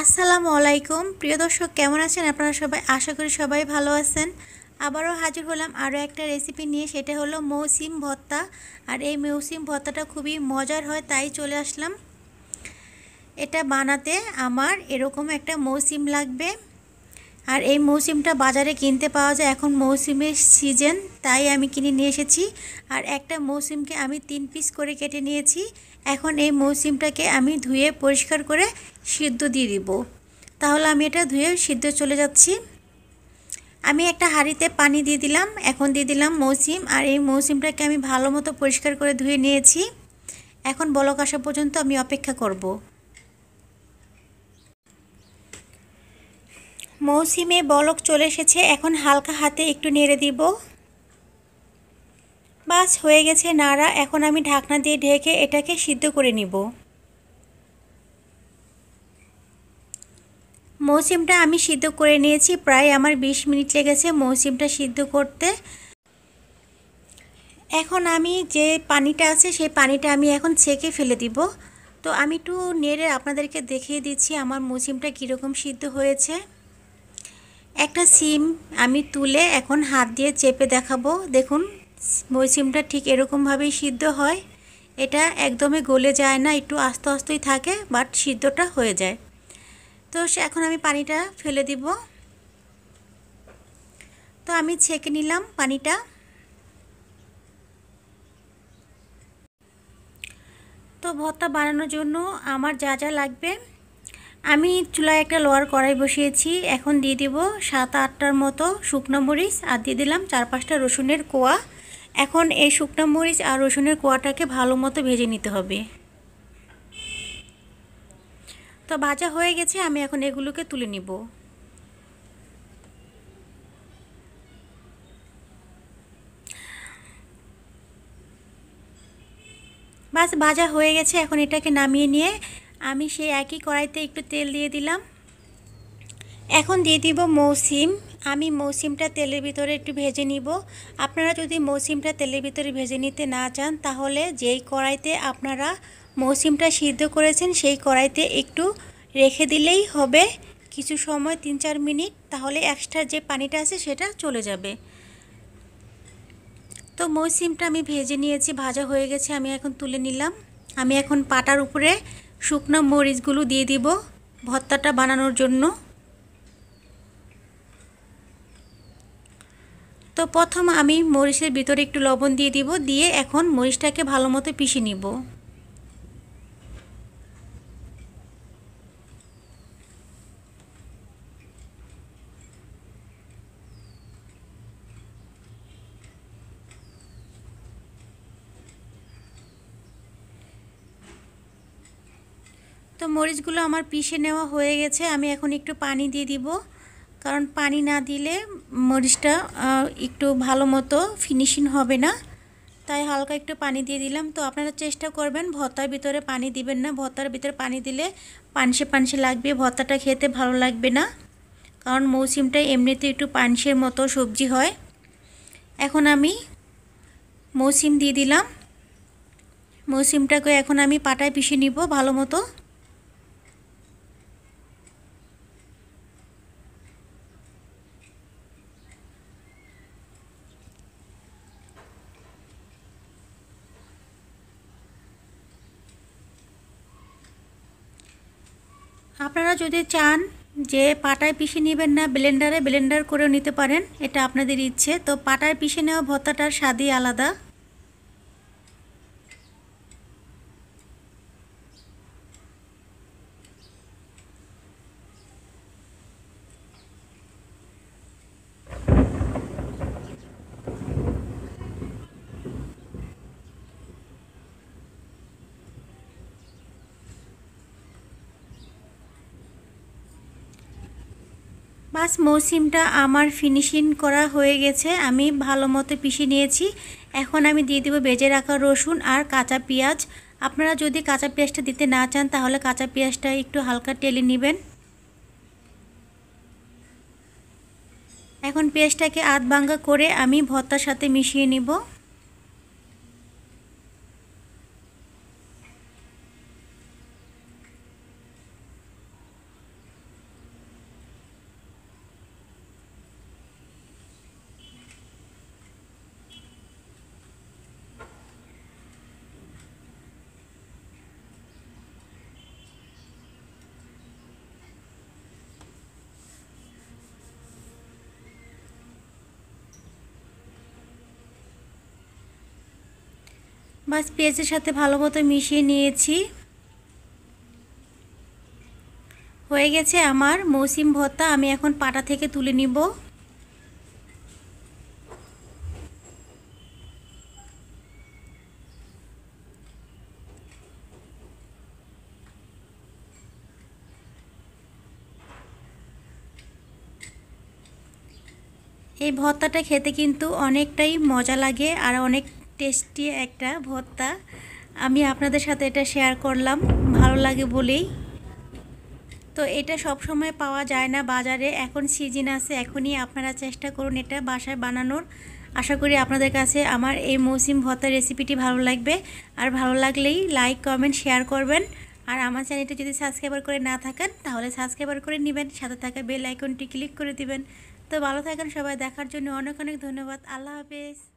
আসসালামু আলাইকুম প্রিয় দর্শক কেমন আছেন আপনারা সবাই আশা করি সবাই ভালো আছেন আবারও হাজির হলাম আরও একটা রেসিপি নিয়ে সেটা হলো মৌসিম ভত্তা আর এই মৌসিম ভত্তাটা খুবই মজার হয় তাই চলে আসলাম এটা বানাতে আমার এরকম একটা মৌসিম লাগবে আর এই মৌসুমটা বাজারে কিনতে পাওয়া যায় এখন মৌসুমের সিজন তাই আমি কিনে নিয়ে এসেছি আর একটা মৌসুমকে আমি তিন পিস করে কেটে নিয়েছি এখন এই মৌসুমটাকে আমি ধুয়ে পরিষ্কার করে সিদ্ধ দিয়ে দিব তাহলে আমি এটা ধুয়ে সিদ্ধ চলে যাচ্ছি আমি একটা হাঁড়িতে পানি দিয়ে দিলাম এখন দিয়ে দিলাম মৌসুম আর এই মৌসুমটাকে আমি ভালো মতো পরিষ্কার করে ধুয়ে নিয়েছি এখন বলক আসা পর্যন্ত আমি অপেক্ষা করব মৌসুমে বলক চলে এসেছে এখন হালকা হাতে একটু নেড়ে দিব বাস হয়ে গেছে নাড়া এখন আমি ঢাকনা দিয়ে ঢেকে এটাকে সিদ্ধ করে নিব মৌসুমটা আমি সিদ্ধ করে নিয়েছি প্রায় আমার ২০ মিনিট লেগেছে মৌসুমটা সিদ্ধ করতে এখন আমি যে পানিটা আছে সেই পানিটা আমি এখন ছেঁকে ফেলে দিব তো আমি একটু নেড়ে আপনাদেরকে দেখিয়ে দিচ্ছি আমার মৌসুমটা কীরকম সিদ্ধ হয়েছে একটা সিম আমি তুলে এখন হাত দিয়ে চেপে দেখাবো দেখুন ওই সিমটা ঠিক এরকমভাবেই সিদ্ধ হয় এটা একদমই গলে যায় না একটু আস্তে আস্তেই থাকে বাট সিদ্ধটা হয়ে যায় তো সে এখন আমি পানিটা ফেলে দিব তো আমি ছেঁকে নিলাম পানিটা তো ভর্তা বানানোর জন্য আমার যা যা লাগবে আমি চুলায় একটা লোয়ার কড়াই বসিয়েছি এখন দিয়ে দিব সাত আটটার মতো শুকনো মরিচ আর দিয়ে দিলাম চার পাঁচটা রসুনের কোয়া এখন এই শুকনো মরিচ আর রসুনের কোয়াটাকে ভালো মতো ভেজে নিতে হবে তো ভাজা হয়ে গেছে আমি এখন এগুলোকে তুলে নিব বাস ভাজা হয়ে গেছে এখন এটাকে নামিয়ে নিয়ে আমি সেই একই কড়াইতে একটু তেল দিয়ে দিলাম এখন দিয়ে দিব মৌসিম আমি মৌসিমটা তেলের ভিতরে একটু ভেজে নিব আপনারা যদি মৌসিমটা তেলের ভিতরে ভেজে নিতে না চান তাহলে যেই কড়াইতে আপনারা মৌসিমটা সিদ্ধ করেছেন সেই কড়াইতে একটু রেখে দিলেই হবে কিছু সময় তিন চার মিনিট তাহলে এক্সট্রা যে পানিটা আছে সেটা চলে যাবে তো মৌসিমটা আমি ভেজে নিয়েছি ভাজা হয়ে গেছে আমি এখন তুলে নিলাম আমি এখন পাটার উপরে শুকনো মরিচগুলো দিয়ে দিব ভর্তাটা বানানোর জন্য তো প্রথম আমি মরিচের ভিতরে একটু লবণ দিয়ে দিব দিয়ে এখন মরিচটাকে ভালো মতো পিষে নিব তো মরিচগুলো আমার পিষে নেওয়া হয়ে গেছে আমি এখন একটু পানি দিয়ে দিব কারণ পানি না দিলে মরিচটা একটু ভালো মতো ফিনিশিং হবে না তাই হালকা একটু পানি দিয়ে দিলাম তো আপনারা চেষ্টা করবেন ভর্তার ভিতরে পানি দিবেন না ভর্তার ভিতরে পানি দিলে পানসে পানসে লাগবে ভর্তাটা খেতে ভালো লাগবে না কারণ মৌসুমটা এমনিতে একটু পানসের মতো সবজি হয় এখন আমি মৌসুম দিয়ে দিলাম মৌসুমটাকে এখন আমি পাটায় পিষে নিব ভালো মতো আপনারা যদি চান যে পাটায় পিষে নেবেন না ব্লেন্ডারে ব্লেন্ডার করেও নিতে পারেন এটা আপনাদের ইচ্ছে তো পাটায় পিষে নেওয়া ভর্তাটার স্বাদই আলাদা বাস মৌসিমটা আমার ফিনিশিং করা হয়ে গেছে আমি ভালো মতো পিষে নিয়েছি এখন আমি দিয়ে দেবো বেজে রাখা রসুন আর কাঁচা পেঁয়াজ আপনারা যদি কাঁচা পেঁয়াজটা দিতে না চান তাহলে কাঁচা পেঁয়াজটা একটু হালকা টেলে নেবেন এখন পেঁয়াজটাকে আধ ভাঙ্গা করে আমি ভর্তার সাথে মিশিয়ে নিব বাস পেঁয়াজের সাথে ভালো মতো মিশিয়ে নিয়েছি হয়ে গেছে আমার মৌসিম ভর্তা আমি এখন পাটা থেকে তুলে নিব এই ভর্তাটা খেতে কিন্তু অনেকটাই মজা লাগে আর অনেক টেস্টি একটা ভর্তা আমি আপনাদের সাথে এটা শেয়ার করলাম ভালো লাগে বলেই তো এটা সব সময় পাওয়া যায় না বাজারে এখন সিজন আছে এখনই আপনারা চেষ্টা করুন এটা বাসায় বানানোর আশা করি আপনাদের কাছে আমার এই মৌসুম ভর্তা রেসিপিটি ভালো লাগবে আর ভালো লাগলেই লাইক কমেন্ট শেয়ার করবেন আর আমার চ্যানেলটা যদি সাবস্ক্রাইবার করে না থাকেন তাহলে সাবস্ক্রাইবার করে নেবেন সাথে থাকা বেল আইকনটি ক্লিক করে দিবেন তো ভালো থাকেন সবাই দেখার জন্য অনেক অনেক ধন্যবাদ আল্লাহ হাফেজ